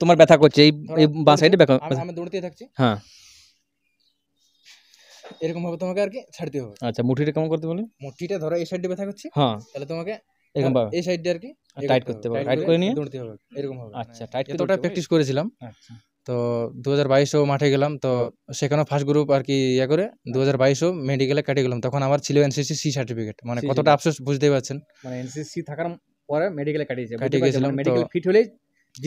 তোমার ব্যথা করছে এই এই বাঁ সাইডে ব্যথা আমি দৌড়তে থাকছি হ্যাঁ এরকম ভাবে তোমাকে আর কি ছাড়তে হবে আচ্ছা মুঠিটা কেমন করতে বলে মুঠিটা ধরো এই সাইডে ব্যথা করছে হ্যাঁ তাহলে তোমাকে এরকম ভাবে এই সাইডে আর কি টাইট করতে হবে টাইট করে নিয়ে দৌড়তে হবে এরকম ভাবে আচ্ছা টাইট করতে ওটা প্র্যাকটিস করেছিলাম আচ্ছা তো দু হাজার বাইশেও মাঠে গেলাম তো সেখানেও ফার্স্ট গ্রুপ আর কি ইয়ে করে আচ্ছা। দু হাজার বাইশও মেডিকেলে কেটে গেলাম তখন আমার ছিল এনসিসি সি সার্টিফিকেট মানে কতটা আফসোস বুঝতেই পারছেন মানে এনসিসি থাকার পরে মেডিকেলে কাটিয়েছে কাটিয়ে গেছিলাম মেডিকেল মানে ফিট হলেই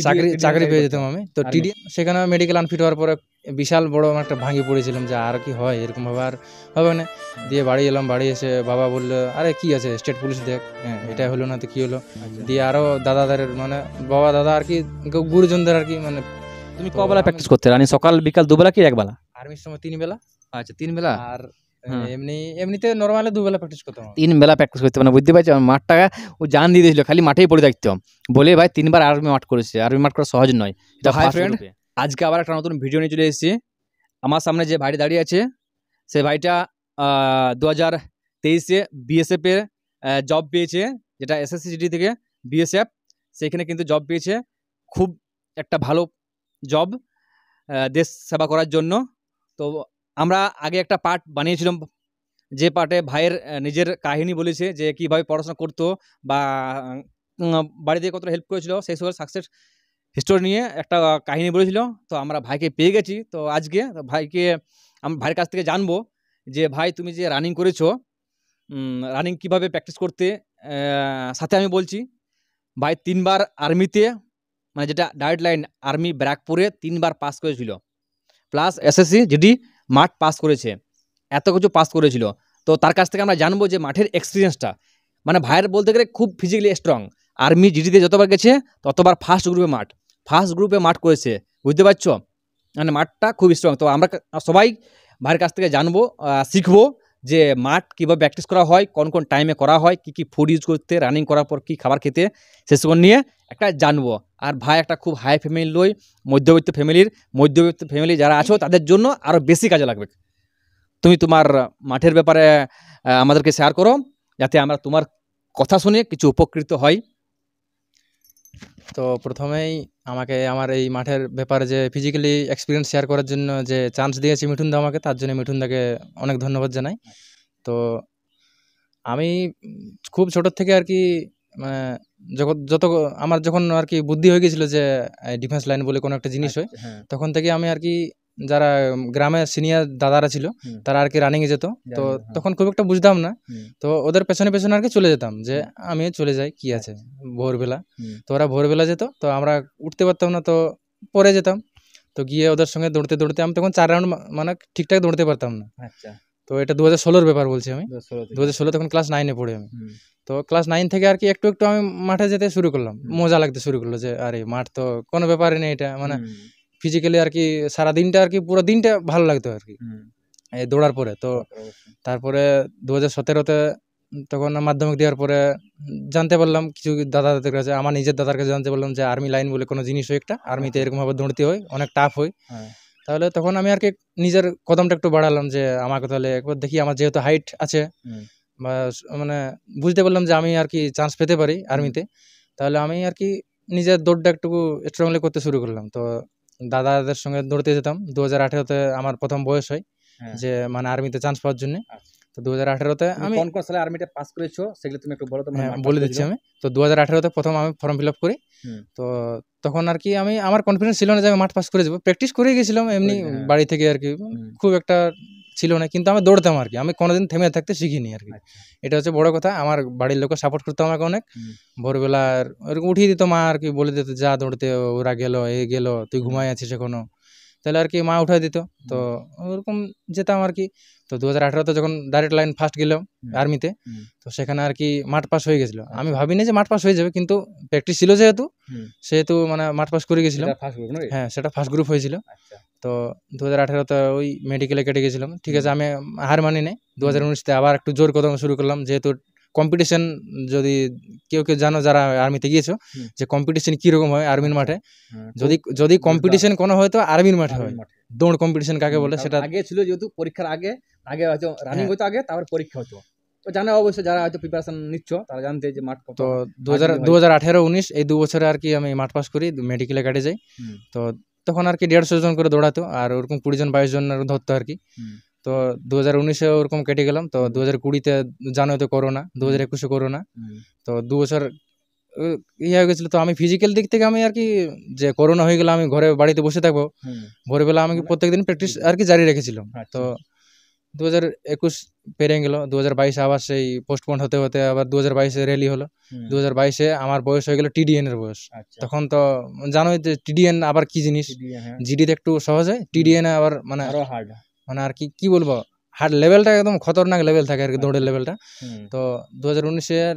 চাকরি চাকরি পেয়ে যেতাম আমি তো টিডিএম সেখানে মেডিকেল আনফিট হওয়ার পরে বিশাল বড় একটা ভাঙি পড়েছিলাম যে আর কি হয় এরকম ভাবে আর হবে না দিয়ে বাড়ি এলাম বাড়ি এসে বাবা বললো আরে কি আছে স্টেট পুলিশ দেখ হ্যাঁ, এটা হলো না তো কী হলো আচ্ছা। দিয়ে আরও দাদাদের মানে বাবা দাদা আর কি গুরুজনদের আর কি মানে তুমি কবেলা প্র্যাকটিস করতে রানি সকাল বিকাল দুবেলা কি একবেলা আর্মির সময় তিন বেলা আচ্ছা তিন বেলা আর হ্যাঁ। মানে এমনি এমনিতে নর্মালি দুবেলা প্র্যাকটিস করতাম তিন বেলা প্র্যাকটিস করতে মানে বুঝতে পারছি আমার মাঠটা ও জান দিয়ে দিয়েছিল খালি মাঠেই পড়ে থাকতাম বলে ভাই তিনবার আর্মি মাঠ করেছে আর্মি মাঠ করা সহজ নয় হাই ফ্রেন্ড আজকে আবার একটা নতুন ভিডিও নিয়ে চলে এসেছি আমার সামনে যে ভাইটি দাঁড়িয়ে আছে সে ভাইটা দু হাজার তেইশে বিএসএফ বিএসএফের জব পেয়েছে যেটা এসএসসিজিডি থেকে বিএসএফ সেখানে কিন্তু জব পেয়েছে খুব একটা ভালো জব দেশ সেবা করার জন্য তো আমরা আগে একটা পার্ট বানিয়েছিলাম যে পার্টে ভাইয়ের নিজের কাহিনী বলেছে যে কীভাবে পড়াশোনা করতো বা বাড়ি দিয়ে কতটা হেল্প করেছিল সেই সবের সাকসেস হিস্টোরি নিয়ে একটা কাহিনী বলেছিল তো আমরা ভাইকে পেয়ে গেছি তো আজকে ভাইকে আমি ভাইয়ের কাছ থেকে জানবো যে ভাই তুমি যে রানিং করেছো রানিং কিভাবে প্র্যাকটিস করতে সাথে আমি বলছি ভাই তিনবার আর্মিতে মানে যেটা ডায়েট লাইন আর্মি ব্র্যাকপুরে তিনবার পাস করেছিল প্লাস এসএসসি জিডি মাঠ পাস করেছে এত কিছু পাস করেছিল তো তার কাছ থেকে আমরা জানবো যে মাঠের এক্সপিরিয়েন্সটা মানে ভাইয়ের বলতে গেলে খুব ফিজিক্যালি স্ট্রং আর্মি জিডিতে যতবার গেছে ততবার ফার্স্ট গ্রুপে মাঠ ফার্স্ট গ্রুপে মাঠ করেছে বুঝতে পারছো মানে মাঠটা খুব স্ট্রং তো আমরা সবাই ভাইয়ের কাছ থেকে জানবো শিখবো যে মাঠ কীভাবে প্র্যাকটিস করা হয় কোন কোন টাইমে করা হয় কি কি ফুড ইউজ করতে রানিং করার পর কি খাবার খেতে সেসব নিয়ে একটা জানবো আর ভাই একটা খুব হাই ফ্যামিলি লই মধ্যবিত্ত ফ্যামিলির মধ্যবিত্ত ফ্যামিলি যারা আছো তাদের জন্য আরও বেশি কাজে লাগবে তুমি তোমার মাঠের ব্যাপারে আমাদেরকে শেয়ার করো যাতে আমরা তোমার কথা শুনে কিছু উপকৃত হই তো প্রথমেই আমাকে আমার এই মাঠের ব্যাপারে যে ফিজিক্যালি এক্সপিরিয়েন্স শেয়ার করার জন্য যে চান্স দিয়েছে মিঠুনদা আমাকে তার জন্য মিঠুনদাকে অনেক ধন্যবাদ জানাই তো আমি খুব ছোটোর থেকে আর কি মানে যখন যত আমার যখন আর কি বুদ্ধি হয়ে গেছিলো যে ডিফেন্স লাইন বলে কোনো একটা জিনিস আচ্ছা, হয় হ্যাঁ। তখন থেকে আমি আর কি যারা গ্রামে সিনিয়র দাদারা ছিল তারা আর কি রানিংয়ে যেত তো হ্যাঁ। তখন খুব একটা বুঝতাম না তো ওদের পেছনে পেছনে আর কি চলে যেতাম যে আমি চলে যাই কি আছে আচ্ছা। ভোরবেলা তো ওরা ভোরবেলা যেত তো আমরা উঠতে পারতাম না তো পরে যেতাম তো গিয়ে ওদের সঙ্গে দৌড়তে দৌড়তে আমি তখন চার রাউন্ড মানে ঠিকঠাক দৌড়তে পারতাম না আচ্ছা। তো এটা দু হাজার ষোলোর ব্যাপার বলছি আমি দু হাজার ষোলো তখন ক্লাস নাইনে পড়ে আমি তো ক্লাস নাইন থেকে আর কি একটু একটু আমি মাঠে যেতে শুরু করলাম মজা লাগতে শুরু করলো যে আরে মাঠ তো কোনো ব্যাপারই নেই এটা মানে ফিজিক্যালি আর কি সারা দিনটা আর কি পুরো দিনটা ভালো লাগতো আর কি এই দৌড়ার পরে তো তারপরে দু হাজার সতেরোতে তখন মাধ্যমিক দেওয়ার পরে জানতে পারলাম কিছু দাদা দাদাদের কাছে আমার নিজের দাদার কাছে জানতে পারলাম যে আর্মি লাইন বলে কোনো জিনিস হয় একটা আর্মিতে হ্যাঁ। এরকমভাবে দৌড়তে হয় অনেক টাফ হয় হ্যাঁ। তাহলে তখন আমি আর কি নিজের কদমটা একটু বাড়ালাম যে আমাকে তাহলে একবার দেখি আমার যেহেতু হাইট আছে মানে বুঝতে পারলাম যে আমি আর কি চান্স পেতে পারি আর্মিতে তাহলে আমি আর কি নিজের দৌড়টা একটুকু স্ট্রংলি করতে শুরু করলাম তো দাদাদের সঙ্গে দৌড়তে যেতাম দু হাজার আঠেরোতে আমার প্রথম বয়স হয় হ্যাঁ। যে মানে আর্মিতে চান্স পাওয়ার জন্য আচ্ছা। তো দু হাজার আঠেরোতে আমি কোন কোন সালে আর্মিটা পাস করেছো সেগুলো তুমি একটু বলো তো মানে হ্যাঁ, বলে দিচ্ছি আমি তো দু হাজার আঠেরোতে প্রথম আমি ফর্ম ফিল আপ করি তো তখন আর কি আমি আমার কনফিডেন্স ছিল না যে আমি মাঠ পাস করে যাবো প্র্যাকটিস করে গেছিলাম এমনি বাড়ি থেকে আর কি খুব একটা ছিল না কিন্তু আমি দৌড়তাম আর কি আমি কোনোদিন থেমে থাকতে শিখিনি আর কি আচ্ছা। এটা হচ্ছে বড় কথা আমার বাড়ির লোকও সাপোর্ট করতো আমাকে অনেক ভোরবেলার ওরকম উঠিয়ে দিত মা আর কি বলে দিত যা দৌড়তে ওরা গেল এ গেল তুই ঘুমাই আছিস এখনো তাহলে আর কি মা উঠাই দিত তো ওরকম যেতাম আর কি তো দু হাজার আঠারোতে যখন ডাইরেক্ট লাইন ফার্স্ট গেলাম আর্মিতে তো সেখানে আর কি মাঠ পাস হয়ে গেছিলো আচ্ছা। আমি ভাবিনি যে মাঠ পাস হয়ে যাবে কিন্তু প্র্যাকটিস ছিল যেহেতু সেহেতু মানে মাঠ পাস করে গেছিলাম হ্যাঁ সেটা ফার্স্ট গ্রুপ হয়েছিল আচ্ছা। তো দু হাজার আঠারোতে ওই মেডিকেলে কেটে গেছিলাম ঠিক আছে আমি হার মানি নেই দু হাজার আবার একটু জোর কদম শুরু করলাম যেহেতু কম্পিটিশন যদি কেউ কেউ জানো যারা আর্মিতে গিয়েছো যে কম্পিটিশন কিরকম হয় আর্মির মাঠে হ্যাঁ, যদি যদি কম্পিটিশন কোনো হয় তো আর্মির মাঠে হয় দৌড় কম্পিটিশন কাকে বলে সেটা আগে ছিল যেহেতু পরীক্ষার আগে আগে হয়তো রানিং হ্যাঁ। হতো আগে তারপর পরীক্ষা হতো তো জানে অবশ্যই যারা হয়তো প্রিপারেশন নিচ্ছ তারা জানতে যে মাঠ তো দু হাজার দু হাজার আঠেরো উনিশ এই দু বছরে আর কি আমি মাঠ পাস করি মেডিকেলে কাটে যাই তো তখন আর কি দেড়শো জন করে দৌড়াতো আর ওরকম কুড়ি জন বাইশ জন ধরতো আর কি তো দু হাজার উনিশে ওরকম কেটে গেলাম তো দু হাজার কুড়িতে জানো তো করোনা দু হাজার একুশে করোনা তো দু বছর ইয়ে হয়ে গেছিলো তো আমি ফিজিক্যাল দিক থেকে আমি আর কি যে করোনা হয়ে গেলে আমি ঘরে বাড়িতে বসে থাকবো ভোরবেলা আমি প্রত্যেকদিন প্র্যাকটিস আর কি জারি রেখেছিলাম আচ্ছা। তো দু হাজার একুশ পেরে গেল দু হাজার বাইশে আবার সেই পোস্টপোন হতে হতে আবার দু হাজার বাইশে র্যালি হলো দু হাজার বাইশে আমার বয়স হয়ে গেল টিডিএন এর বয়স আচ্ছা। তখন তো জানোই যে টিডিএন আবার কি জিনিস জিডিতে হ্যাঁ। একটু সহজ হয় টিডিএন আবার মানে আরো হার্ড মানে আর কি কি বলবো হার লেভেলটা একদম খতরনাক লেভেল থাকে আর কি দৌড়ের আচ্ছা। লেভেলটা তো দু হাজার উনিশের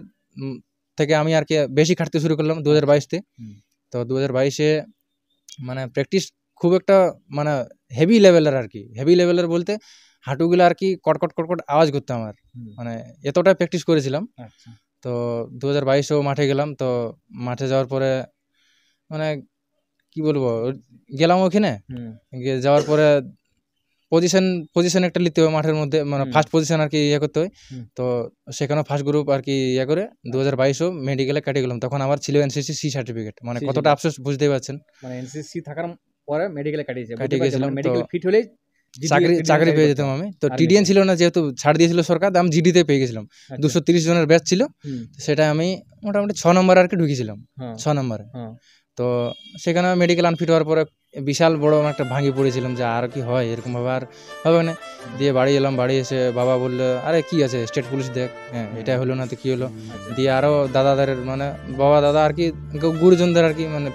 থেকে আমি আর কি বেশি খাটতে শুরু করলাম দু হাজার বাইশতে তো দু হাজার বাইশে মানে প্র্যাকটিস খুব একটা মানে হেভি লেভেলের আর কি হেভি লেভেলের বলতে হাঁটুগুলো আর কি কটকট কটকট আওয়াজ করতো আমার মানে এতটাই প্র্যাকটিস করেছিলাম আচ্ছা। তো দু হাজার বাইশেও মাঠে গেলাম তো মাঠে যাওয়ার পরে মানে কি বলবো গেলাম ওখানে যাওয়ার পরে পজিশন পজিশন একটা লিখতে হবে মাঠের মধ্যে মানে ফার্স্ট পজিশন আর কি ইয়ে করতে হয় তো সেখানে ফার্স্ট গ্রুপ আর কি ইয়ে করে আচ্ছা। দু হাজার বাইশও মেডিকেলে কেটে গেলাম তখন আমার ছিল এনসিসি সি সার্টিফিকেট মানে কতটা আফসোস বুঝতেই পারছেন মানে এনসিসি থাকার পরে মেডিকেলে কাটিয়েছে কাটিয়ে গেছিলাম মেডিকেল ফিট হলেই চাকরি চাকরি পেয়ে যেতাম আমি তো টিডিএন ছিল না যেহেতু ছাড় দিয়েছিল সরকার আমি জিডিতে পেয়ে গেছিলাম আচ্ছা। দুশো তিরিশ জনের ব্যাচ ছিল সেটা আমি মোটামুটি ছ নম্বর আর কি ঢুকেছিলাম হ্যাঁ। ছ নম্বরে হ্যাঁ। তো সেখানে মেডিকেল আনফিট হওয়ার পরে বিশাল বড় একটা ভাঙি পড়েছিলাম যে আর কি হয় এরকমভাবে আর হবে না দিয়ে বাড়ি এলাম বাড়ি এসে বাবা বললো আরে কি আছে স্টেট পুলিশ দেখ হ্যাঁ এটা হলো না তো কী হলো দিয়ে আরও দাদাদের মানে বাবা দাদা আর কি গুরুজনদের আর কি মানে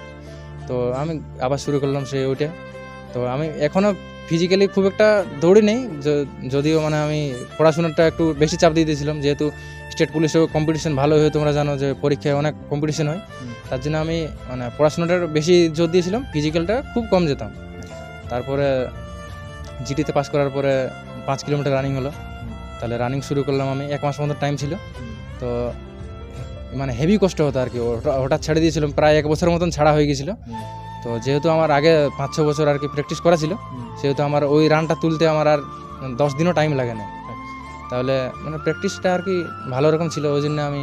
তো আমি আবার শুরু করলাম সেই ওইটা তো আমি এখনও ফিজিক্যালি খুব একটা দৌড়ি নেই যদিও মানে আমি পড়াশোনাটা একটু বেশি চাপ দিয়ে দিয়েছিলাম যেহেতু স্টেট পুলিশেও কম্পিটিশন ভালো হয়ে তোমরা জানো যে পরীক্ষায় অনেক কম্পিটিশন হয় তার জন্য আমি মানে পড়াশোনাটার বেশি জোর দিয়েছিলাম ফিজিক্যালটা খুব কম যেতাম তারপরে জিটিতে পাস করার পরে পাঁচ কিলোমিটার রানিং হলো তাহলে রানিং শুরু করলাম আমি এক মাস মতো টাইম ছিল তো মানে হেভি কষ্ট হতো আর কি হঠাৎ ছেড়ে দিয়েছিলাম প্রায় এক বছর মতন ছাড়া হয়ে গেছিলো তো যেহেতু আমার আগে পাঁচ ছ বছর আর কি প্র্যাকটিস করা ছিল সেহেতু আমার ওই রানটা তুলতে আমার আর দশ দিনও টাইম লাগে না তাহলে মানে প্র্যাকটিসটা আর কি ভালো রকম ছিল ওই জন্য আমি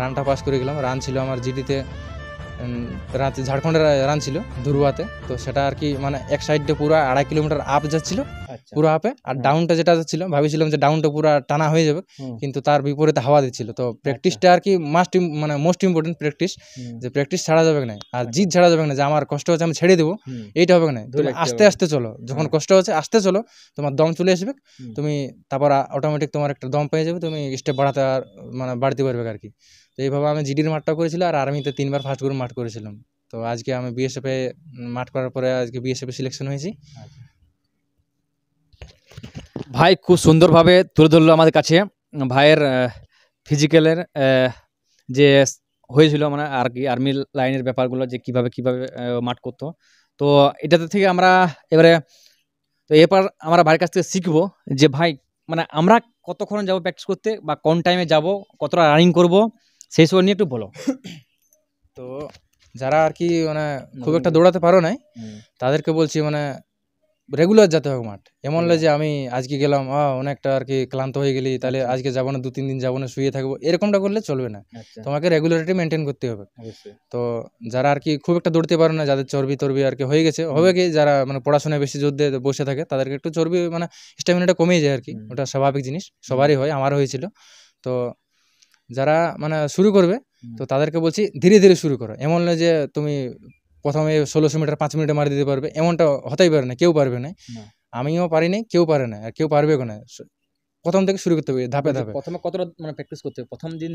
রানটা পাস করে গেলাম রান ছিল আমার জিডিতে রান ঝাড়খণ্ডের রান ছিল দুর্বাতে তো সেটা আর কি মানে এক সাইডে পুরো আড়াই কিলোমিটার আপ যাচ্ছিলো আচ্ছা। পুরো হাফে আর ডাউনটা যেটা ছিল ভাবিছিলাম যে ডাউনটা পুরো টানা হয়ে যাবে কিন্তু তার বিপরীতে হাওয়া দিচ্ছিল তো প্র্যাকটিসটা আচ্ছা। আর কি মাস্ট মানে মোস্ট ইম্পর্টেন্ট প্র্যাকটিস যে প্র্যাকটিস ছাড়া যাবে না আর আচ্ছা। জিত ছাড়া যাবে না যে আমার কষ্ট হচ্ছে আমি ছেড়ে দেবো এইটা হবে না তুমি আস্তে আস্তে চলো যখন কষ্ট হচ্ছে আস্তে চলো তোমার দম চলে আসবে তুমি তারপর অটোমেটিক তোমার একটা দম পেয়ে যাবে তুমি স্টেপ বাড়াতে আর মানে বাড়তে পারবে আর কি তো এইভাবে আমি জিডির মাঠটা করেছিলাম আর আর্মিতে তিনবার ফার্স্ট গ্রুপ মাঠ করেছিলাম তো আজকে আমি বিএসএফ এ মাঠ করার পরে আজকে বিএসএফ এ সিলেকশন হয়েছি ভাই খুব সুন্দরভাবে তুলে ধরলো আমাদের কাছে ভাইয়ের ফিজিক্যালের যে হয়েছিল মানে আর কি আর্মি লাইনের ব্যাপারগুলো যে কিভাবে কিভাবে মাঠ করতো তো এটাতে থেকে আমরা এবারে তো এরপর আমরা ভাইয়ের কাছ থেকে শিখবো যে ভাই মানে আমরা কতক্ষণ যাব প্র্যাকটিস করতে বা কোন টাইমে যাব কতটা রানিং করব সেই সব নিয়ে একটু বলো তো যারা আর কি মানে খুব একটা দৌড়াতে পারো নাই তাদেরকে বলছি মানে রেগুলার যেতে হবে মাঠ এমন যে আমি আজকে গেলাম অনেকটা আর কি ক্লান্ত হয়ে গেলি তাহলে আচ্ছা। আজকে যাবো না দু তিন দিন যাবো না শুয়ে থাকবো এরকমটা করলে চলবে না আচ্ছা। তোমাকে রেগুলারিটি মেনটেন করতে হবে তো যারা আর কি খুব একটা দৌড়তে পারে না যাদের চর্বি তর্বি আর কি হয়ে গেছে হবে কি যারা মানে পড়াশোনায় বেশি জোর দিয়ে বসে থাকে তাদেরকে একটু চর্বি মানে স্ট্যামিনাটা কমেই যায় আর কি ওটা স্বাভাবিক জিনিস সবারই হয় আমারও হয়েছিল তো যারা মানে শুরু করবে তো তাদেরকে বলছি ধীরে ধীরে শুরু করো এমন নয় যে তুমি প্রথমে ষোলোশো মিটার পাঁচ মিনিটে মারি দিতে পারবে এমনটা হতেই পারে না কেউ পারবে না আমিও পারি না কেউ পারে না আর কেউ পারবে না প্রথম থেকে শুরু করতে হবে ধাপে ধাপে প্রথমে কতটা মানে প্র্যাকটিস করতে হবে প্রথম দিন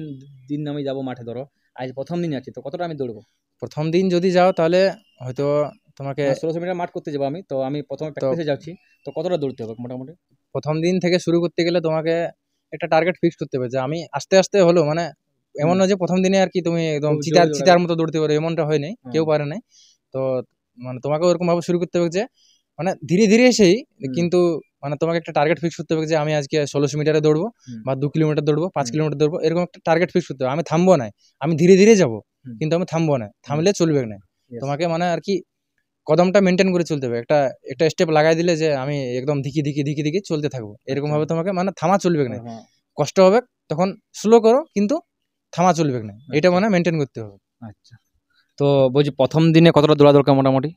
দিন আমি যাবো মাঠে ধরো আজ প্রথম দিন আছি তো কতটা আমি দৌড়বো প্রথম দিন যদি যাও তাহলে হয়তো তোমাকে মানে ষোলোশো মিটার মাঠ করতে যাবো আমি তো আমি প্রথমে প্র্যাকটিসে যাচ্ছি তো কতটা দৌড়তে হবে মোটামুটি প্রথম দিন থেকে শুরু করতে গেলে তোমাকে একটা টার্গেট ফিক্স করতে হবে যে আমি আস্তে আস্তে হলো মানে এমন না যে প্রথম দিনে আর কি তুমি একদম চিতার চিতার মতো দৌড়তে পারো এমনটা হয় নাই কেউ হ্যাঁ। পারে নাই তো মানে তোমাকে ওরকম ভাবে শুরু করতে হবে যে মানে ধীরে ধীরে সেই কিন্তু মানে তোমাকে একটা টার্গেট ফিক্স করতে হবে যে আমি আজকে ষোলোশো মিটারে দৌড়বো বা দু কিলোমিটার দৌড়বো পাঁচ কিলোমিটার দৌড়বো এরকম একটা টার্গেট ফিক্স করতে হবে আমি থামবো না আমি ধীরে ধীরে যাব কিন্তু আমি থামবো না থামলে চলবে না তোমাকে মানে আর কি কদমটা মেনটেন করে চলতে হবে একটা একটা স্টেপ লাগাই দিলে যে আমি একদম ধিকি ধিকি ধিকি ধিকি চলতে থাকবো এরকম আচ্ছা। ভাবে তোমাকে মানে থামা চলবে না হ্যাঁ। কষ্ট হবে তখন স্লো করো কিন্তু থামা চলবে না আচ্ছা। এটা মানে মেনটেন করতে হবে আচ্ছা তো বলছি প্রথম দিনে কতটা দৌড়া দরকার মোটামুটি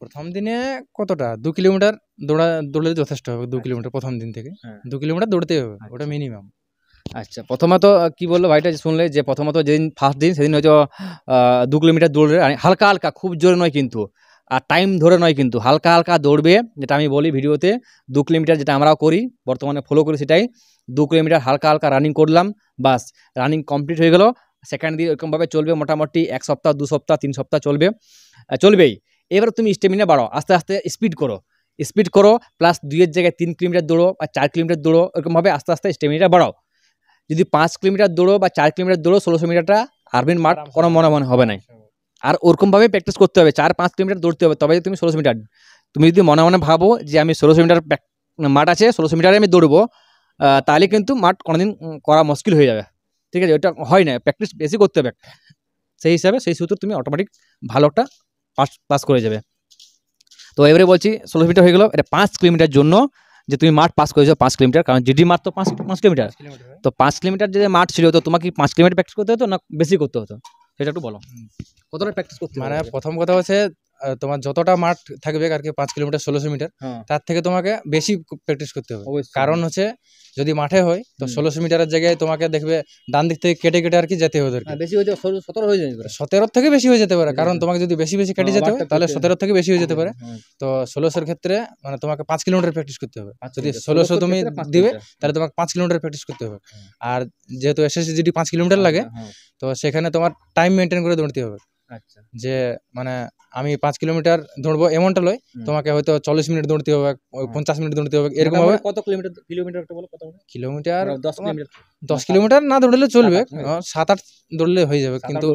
প্রথম দিনে কতটা দু কিলোমিটার দৌড়া দৌড়লে যথেষ্ট হবে দু আচ্ছা। কিলোমিটার প্রথম দিন থেকে হ্যাঁ। দু কিলোমিটার দৌড়তেই হবে আচ্ছা। ওটা মিনিমাম আচ্ছা প্রথমত কি বললো ভাইটা শুনলে যে প্রথমত যেদিন ফার্স্ট দিন সেদিন হয়তো দু কিলোমিটার দৌড়লে হালকা হালকা খুব জোরে নয় কিন্তু আর টাইম ধরে নয় কিন্তু হালকা হালকা দৌড়বে যেটা আমি বলি ভিডিওতে দু কিলোমিটার যেটা আমরাও করি বর্তমানে ফলো করি সেটাই দু কিলোমিটার হালকা হালকা রানিং করলাম বাস রানিং কমপ্লিট হয়ে গেল সেকেন্ড দিয়ে এরকমভাবে চলবে মোটামুটি এক সপ্তাহ দু সপ্তাহ তিন সপ্তাহ চলবে চলবেই এবার তুমি স্টেমিনা বাড়ো আস্তে আস্তে স্পিড করো স্পিড করো প্লাস দুইয়ের জায়গায় তিন কিলোমিটার দৌড়ো বা চার কিলোমিটার দৌড়ো এরকমভাবে আস্তে আস্তে স্টেমিনাটা বাড়াও যদি পাঁচ কিলোমিটার দৌড়ো বা চার কিলোমিটার দৌড়ো ষোলোশো মিটারটা আরবিন মাঠ কোনো মনে মনে হবে না আর ওরকমভাবে প্র্যাকটিস করতে হবে চার পাঁচ কিলোমিটার দৌড়তে হবে তবে তুমি ষোলোশো মিটার তুমি যদি মনে মনে ভাবো যে আমি ষোলোশো মিটার মাঠ আছে ষোলোশো মিটারে আমি দৌড়বো তাহলে কিন্তু মাঠ কোনোদিন করা মুশকিল হয়ে যাবে ঠিক আছে ওটা হয় না প্র্যাকটিস বেশি করতে হবে সেই হিসাবে সেই সূত্র তুমি অটোমেটিক ভালো একটা পাস পাস করে যাবে তো এবারে বলছি ষোলোশো মিটার হয়ে গেলো এটা পাঁচ কিলোমিটার জন্য যে তুমি মাঠ পাস করেছো পাঁচ কিলোমিটার কারণ জিডি মাঠ তো পাঁচ পাঁচ কিলোমিটার তো পাঁচ কিলোমিটার যে মাঠ ছিল তো তোমাকে পাঁচ কিলোমিটার প্র্যাকটিস করতে হতো না বেশি করতে হতো সেটা একটু বলো কতটা প্র্যাকটিস করতে মানে প্রথম কথা হচ্ছে তোমার যতটা মাঠ থাকবে আর কি পাঁচ কিলোমিটার ষোলোশো মিটার হ্যাঁ। তার থেকে তোমাকে বেশি প্র্যাকটিস করতে হবে কারণ হচ্ছে যদি মাঠে হয় তো ষোলোশো মিটারের জায়গায় তোমাকে দেখবে ডান দিক থেকে কেটে কেটে আর কি যেতে হবে হ্যাঁ, বেশি হয়ে সতেরো থেকে বেশি হয়ে যেতে পারে কারণ হ্যাঁ। তোমাকে যদি বেশি বেশি কেটে যেতে হবে তাহলে সতেরো থেকে বেশি হয়ে যেতে পারে তো ষোলোশোর ক্ষেত্রে মানে তোমাকে পাঁচ কিলোমিটার প্র্যাকটিস করতে হবে যদি ষোলোশো তুমি দিবে তাহলে তোমাকে পাঁচ কিলোমিটার প্র্যাকটিস করতে হবে আর যেহেতু এসএসসি যদি পাঁচ কিলোমিটার লাগে তো সেখানে তোমার টাইম মেনটেন করে দৌড়তে হবে আচ্ছা। যে মানে আমি পাঁচ কিলোমিটার দৌড়বো এমনটা লই তোমাকে হয়তো চল্লিশ মিনিট দৌড়তে হবে পঞ্চাশ মিনিট দৌড়তে হবে মানে এরকম হবে মানে কত কিলোমিটার কিলোমিটার বলো কত কিলোমিটার মানে দশ কিলোমিটার দশ কিলোমিটার না দৌড়লে চলবে সাত আট দৌড়লে হয়ে যাবে কিন্তু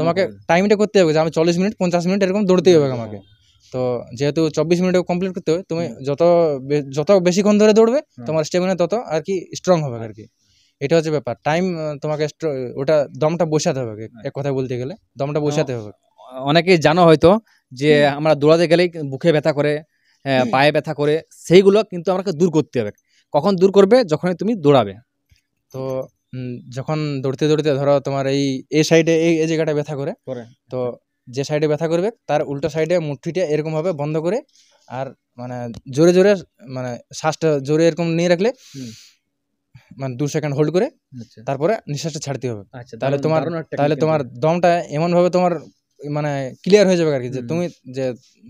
তোমাকে টাইমটা করতে হবে যে আমি চল্লিশ মিনিট পঞ্চাশ মিনিট এরকম দৌড়তেই হবে আমাকে তো যেহেতু চব্বিশ মিনিটে কমপ্লিট করতে হবে তুমি যত যত বেশিক্ষণ ধরে দৌড়বে তোমার স্টেমিনা তত আর কি স্ট্রং হবে আর কি এটা হচ্ছে ব্যাপার টাইম তোমাকে ওটা দমটা বসাতে হবে এক হ্যাঁ। কথা বলতে গেলে দমটা বসাতে হবে অনেকেই জানো হয়তো যে আমরা দৌড়াতে গেলেই বুকে ব্যথা করে পায়ে ব্যথা করে সেইগুলো কিন্তু আমাকে দূর করতে হবে কখন দূর করবে যখনই তুমি দৌড়াবে তো যখন দৌড়তে দৌড়তে ধরো তোমার এই এ সাইডে এই এই জায়গাটা ব্যথা করে তো যে সাইডে ব্যথা করবে তার উল্টো সাইডে মুঠিটা এরকমভাবে বন্ধ করে আর মানে জোরে জোরে মানে শ্বাসটা জোরে এরকম নিয়ে রাখলে মানে দু সেকেন্ড হোল্ড করে আচ্ছা। তারপরে নিঃশ্বাসটা ছাড়তে হবে আচ্ছা, তাহলে তোমার তাহলে তোমার দমটা এমনভাবে তোমার মানে ক্লিয়ার হয়ে যাবে আর কি যে তুমি যে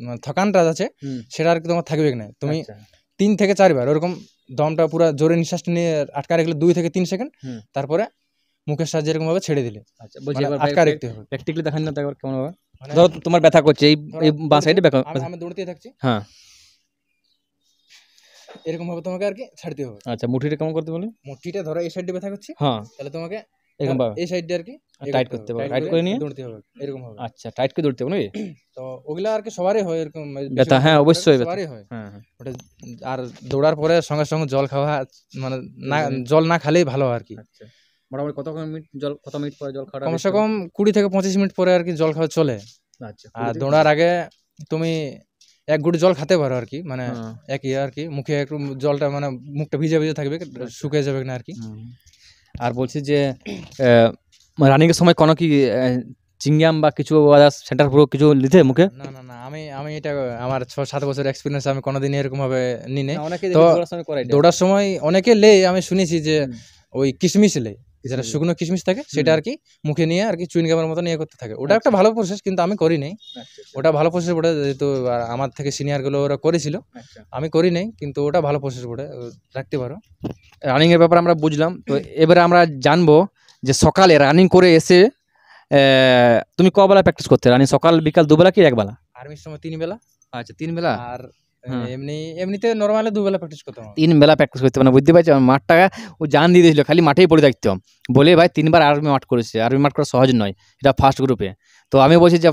মানে থকানটা আছে সেটা আর কি তোমার থাকবে না তুমি আচ্ছা। তিন থেকে চারবার ওরকম দমটা পুরো জোরে নিঃশ্বাসটা নিয়ে আটকা রাখলে দুই থেকে তিন সেকেন্ড তারপরে মুখের সাহায্যে এরকম ভাবে ছেড়ে দিলে মানে আটকা রাখতে হবে প্র্যাকটিক্যালি দেখান না তো একবার কেমন হবে মানে ধরো তোমার ব্যথা করছে এই বাঁ সাইডে ব্যথা আমি দৌড়তে থাকছি হ্যাঁ এরকম ভাবে তোমাকে আর কি ছাড়তে হবে আচ্ছা মুঠিটা কেমন করতে বলি মুঠিটা ধরো এই সাইডে ব্যথা করছে হ্যাঁ তাহলে তোমাকে এরকম ভাবে এই সাইডে আর কি টাইট করতে হবে টাইট করে নিয়ে দৌড়তে হবে এরকম ভাবে আচ্ছা টাইট করে দৌড়তে হবে নাকি তো ওগুলা আর কি সবারই হয় এরকম ব্যথা হ্যাঁ অবশ্যই সবারই হয় হ্যাঁ হ্যাঁ ওটা আর দৌড়ার পরে সঙ্গে সঙ্গে জল খাওয়া মানে না জল না খেলেই ভালো আর কি আচ্ছা কমসে কম কুড়ি থেকে পঁচিশ মিনিট পরে আর কি জল খাওয়া চলে আচ্ছা, আর দৌড়ার আগে তুমি এক গুটি জল খেতে পারো আর কি মানে হ্যাঁ। এক ইয়ে আর কি মুখে একটু জলটা মানে মুখটা ভিজে ভিজে থাকবে শুকিয়ে যাবে না আর কি আর বলছি যে রানিংয়ের সময় কোনো কি চিংগাম বা কিছু সেন্টার পুরো কিছু লিখে মুখে না না না আমি আমি এটা আমার ছ সাত বছর এক্সপিরিয়েন্স আমি কোনোদিন এরকম ভাবে নিনে তো দৌড়ার সময় অনেকে লে আমি শুনেছি যে ওই কিশমিশ লে যেটা শুকনো কিশমিশ থাকে সেটা আর কি মুখে নিয়ে আর কি চুইন গামের মতো নিয়ে করতে থাকে ওটা একটা আচ্ছা। ভালো প্রসেস কিন্তু আমি করি নাই আচ্ছা, আচ্ছা। ওটা ভালো প্রসেস বটে যেহেতু আমার থেকে সিনিয়রগুলো ওরা করেছিল আমি করি নাই কিন্তু ওটা ভালো প্রসেস বটে রাখতে পারো রানিংয়ের ব্যাপারে আমরা বুঝলাম তো এবারে আমরা জানবো যে সকালে রানিং করে এসে তুমি কবেলা প্র্যাকটিস করতে রানিং সকাল বিকাল দুবেলা কি একবেলা আর্মির সময় তিন বেলা আচ্ছা তিন বেলা আর হ্যাঁ। মানে এমনি এমনিতে নর্মালি দুবেলা প্র্যাকটিস করতাম তিন বেলা প্র্যাকটিস করতে মানে বুঝতে পারছি আমার মাঠটা ও জান দিয়ে দিয়েছিল খালি মাঠেই পড়ে থাকতাম বলে ভাই তিনবার আর্মি মাঠ করেছে আর্মি মাঠ করা সহজ নয় এটা ফার্স্ট গ্রুপে তো আমি বলছি যে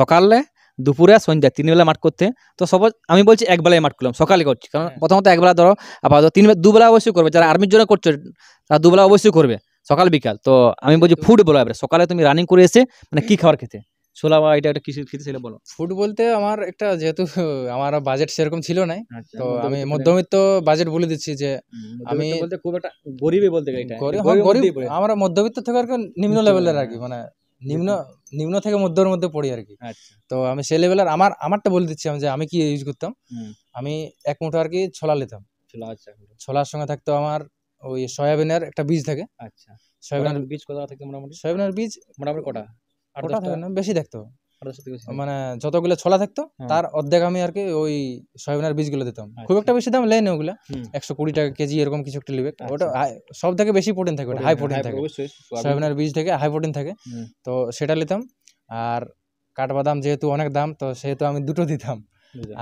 সকালে দুপুরে সন্ধ্যা তিন বেলা মাঠ করতে তো সবাই আমি বলছি একবেলায় মাঠ করলাম সকালে করছি কারণ হ্যাঁ। প্রথমত একবেলা ধরো আবার তিন দুবেলা অবশ্যই করবে যারা আর্মির জন্য করছে তারা দুবেলা অবশ্যই করবে সকাল বিকাল তো আমি বলছি ফুড বলো এবারে সকালে তুমি রানিং করে এসে মানে কি হ্যাঁ। খাবার খেতে ছোলা বা এটা একটা কিছু খেতে চাইলে বলো ফুড বলতে আমার একটা যেহেতু আমার বাজেট সেরকম ছিল না আচ্ছা, তো আমি মধ্যবিত্ত বাজেট বলে দিচ্ছি যে আমি বলতে খুব একটা গরিবই বলতে গেলে গরিব হ্যাঁ, আমরা মধ্যবিত্ত থেকে আর নিম্ন লেভেলের আর কি মানে নিম্ন নিম্ন থেকে মধ্যর মধ্যে পড়ি আর কি আচ্ছা। তো আমি সেই লেভেলের আমার আমারটা বলে দিচ্ছি আমি যে আমি কি ইউজ করতাম আমি এক মুঠো আর কি ছোলা নিতাম আচ্ছা, ছোলার সঙ্গে থাকতো আমার ওই সয়াবিনের একটা বীজ থাকে আচ্ছা সয়াবিনের বীজ কোথা থাকে মোটামুটি সয়াবিনের বীজ মোটামুটি কটা বেশি দেখতো মানে যতগুলো ছোলা থাকতো হ্যাঁ। তার অর্ধেক আমি আর কি ওই সয়াবিনের বীজ গুলো দিতাম আচ্ছা। খুব একটা বেশি দাম লেন ওগুলো একশো কুড়ি টাকা কেজি এরকম কিছু একটা লিবে ওটা আচ্ছা। সব থেকে বেশি প্রোটিন থাকে ওটা হাই প্রোটিন থাকে সয়াবিনের বীজ থেকে হাই প্রোটিন থাকে তো সেটা নিতাম আর কাঠবাদাম যেহেতু অনেক দাম তো সেহেতু আমি দুটো দিতাম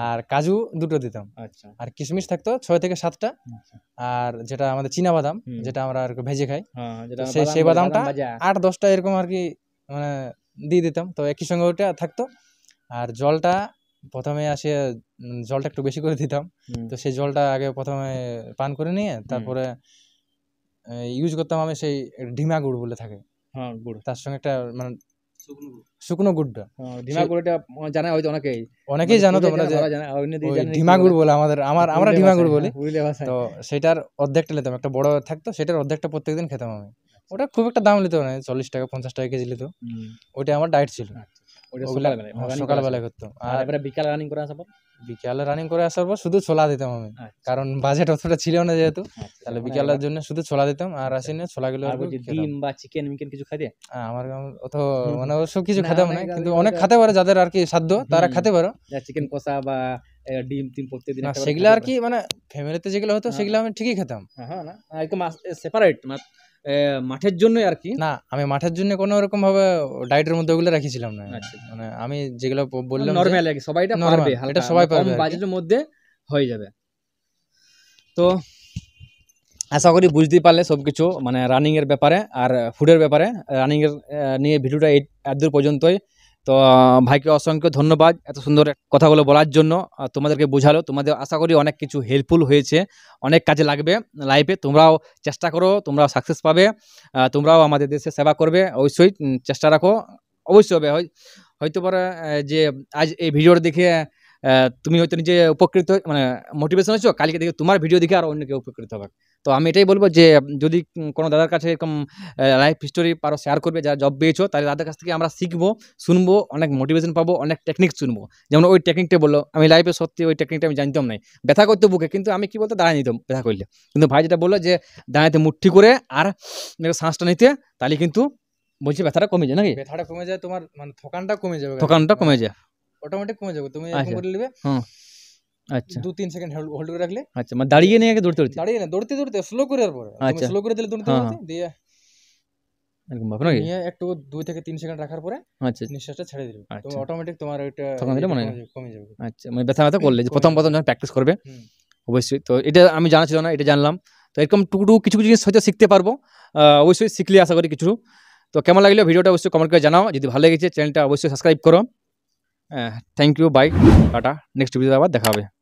আর কাজু দুটো দিতাম আচ্ছা। আর কিশমিশ থাকতো ছয় থেকে সাতটা আর যেটা আমাদের চীনা বাদাম যেটা আমরা আর ভেজে খাই হ্যাঁ, হ্যাঁ, সেই বাদামটা আট দশটা এরকম আর কি মানে দিয়ে দিতাম তো একই সঙ্গে ওটা থাকতো আর জলটা প্রথমে আসে জলটা একটু বেশি করে দিতাম তো সেই জলটা আগে প্রথমে পান করে নিয়ে তারপরে ইউজ করতাম আমি সেই ডিমা গুড় বলে থাকে হ্যাঁ, তার সঙ্গে একটা মানে শুকনো গুড়টা ডিমা গুড়টা জানা হয়তো অনেকেই অনেকেই জানো তো মানে যে ডিমা গুড় বলে আমাদের আমার আমরা ডিমা গুড় বলি তো সেটার অর্ধেকটা নিতাম একটা বড় থাকতো সেটার অর্ধেকটা প্রত্যেকদিন খেতাম আমি ওটা খুব একটা দাম নিত না চল্লিশ টাকা পঞ্চাশ টাকা কেজি নিত ওটা আমার ডায়েট ছিল আচ্ছা, আচ্ছা। সকালবেলায় হ্যাঁ, করতো আর বিকালে রানিং করে আসার পর বিকালে রানিং করে আসার পর শুধু ছোলা দিতাম আমি আচ্ছা। কারণ বাজেট অতটা ছিল না যেহেতু তাহলে মানে বিকালের জন্য শুধু ছোলা দিতাম আর আসি না ছোলা গুলো ডিম বা চিকেন মিকেন কিছু খাইতে আমার অত মানে সব কিছু খেতে না কিন্তু অনেক খেতে পারে যাদের আর কি সাধ্য তারা খেতে পারো চিকেন কষা বা ডিম টিম প্রত্যেকদিন সেগুলো আর কি মানে ফ্যামিলিতে যেগুলো হতো হ্যাঁ। সেগুলো আমি ঠিকই খেতাম হ্যাঁ, হ্যাঁ না একদম সেপারেট মানে মাঠের জন্য আর কি না আমি মাঠের জন্য কোনো রকম ভাবে ডায়েটের মধ্যে ওগুলো রাখিছিলাম না আচ্ছা, আচ্ছা। মানে আমি যেগুলো বললাম নরমাল আর কি সবাই এটা পারবে এটা সবাই পারবে বাজেটের মধ্যে হয়ে যাবে তো আশা করি বুঝতে পারলে সব কিছু মানে রানিংয়ের ব্যাপারে আর ফুডের ব্যাপারে রানিংয়ের নিয়ে ভিডিওটা এই দূর পর্যন্তই তো ভাইকে অসংখ্য ধন্যবাদ এত সুন্দর কথাগুলো বলার জন্য তোমাদেরকে বোঝালো তোমাদের আশা করি অনেক কিছু হেল্পফুল হয়েছে অনেক কাজে লাগবে লাইফে তোমরাও চেষ্টা করো তোমরাও সাকসেস পাবে তোমরাও আমাদের দেশে সেবা করবে অবশ্যই চেষ্টা রাখো অবশ্যই হবে হয়তো পরে যে আজ এই ভিডিওটা দেখে তুমি হয়তো নিজে উপকৃত মানে মোটিভেশন হয়েছো কালকে দেখে তোমার ভিডিও দেখে আর অন্যকে উপকৃত হবে তো আমি এটাই বলবো যে যদি কোনো দাদার কাছে এরকম লাইফ হিস্টোরি পারো শেয়ার করবে যারা জব পেয়েছো তাহলে তাদের কাছ থেকে আমরা শিখবো শুনবো অনেক মোটিভেশন পাবো অনেক টেকনিক শুনবো যেমন ওই টেকনিকটা বললো আমি লাইফে সত্যি ওই টেকনিকটা আমি জানতাম নাই ব্যথা করতো বুকে কিন্তু আমি কী বলতো দাঁড়িয়ে নিতাম ব্যথা করলে কিন্তু ভাই যেটা বললো যে দাঁড়াতে মুঠি করে আর শ্বাসটা নিতে তাহলে কিন্তু বলছি ব্যথাটা কমে যায় নাকি ব্যথাটা কমে যায় তোমার মানে থকানটা কমে যাবে থকানটা কমে যায় অটোমেটিক কমে যাবে তুমি আচ্ছা। করে নেবে হুম আচ্ছা দু তিন সেকেন্ড হোল্ড করে রাখলে আচ্ছা মানে দাঁড়িয়ে নিয়ে আগে দৌড়তে দৌড়তে দাঁড়িয়ে না দৌড়তে দৌড়তে স্লো করে পরে আচ্ছা স্লো করে দিলে দৌড়তে দৌড়তে হ্যাঁ, হ্যাঁ। দিয়ে এরকম ভাবে নাকি নিয়ে একটু দুই থেকে তিন সেকেন্ড রাখার পরে আচ্ছা নিঃশ্বাসটা ছেড়ে দিবে তো অটোমেটিক আচ্ছা। তোমার ওইটা কমে যাবে আচ্ছা মানে ব্যথা ব্যথা করলে যে প্রথম প্রথম যখন প্র্যাকটিস করবে অবশ্যই তো এটা আমি জানা ছিল না এটা জানলাম তো এরকম টুকটু কিছু কিছু জিনিস হয়তো শিখতে পারবো অবশ্যই শিখলে আশা করি কিছু তো কেমন লাগলো ভিডিওটা অবশ্যই কমেন্ট করে জানাও যদি ভালো লেগেছে চ্যানেলটা অবশ্যই সাবস্ক্রাইব করো হ্যাঁ thank you bye tata next ভিডিওতে আবার দেখা হবে